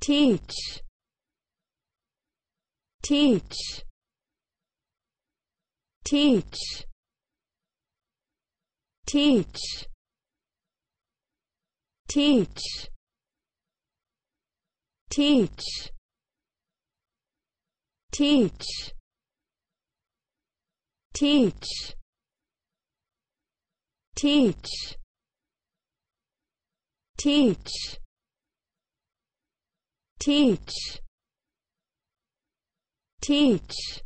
teach teach teach teach teach teach teach teach teach teach teach teach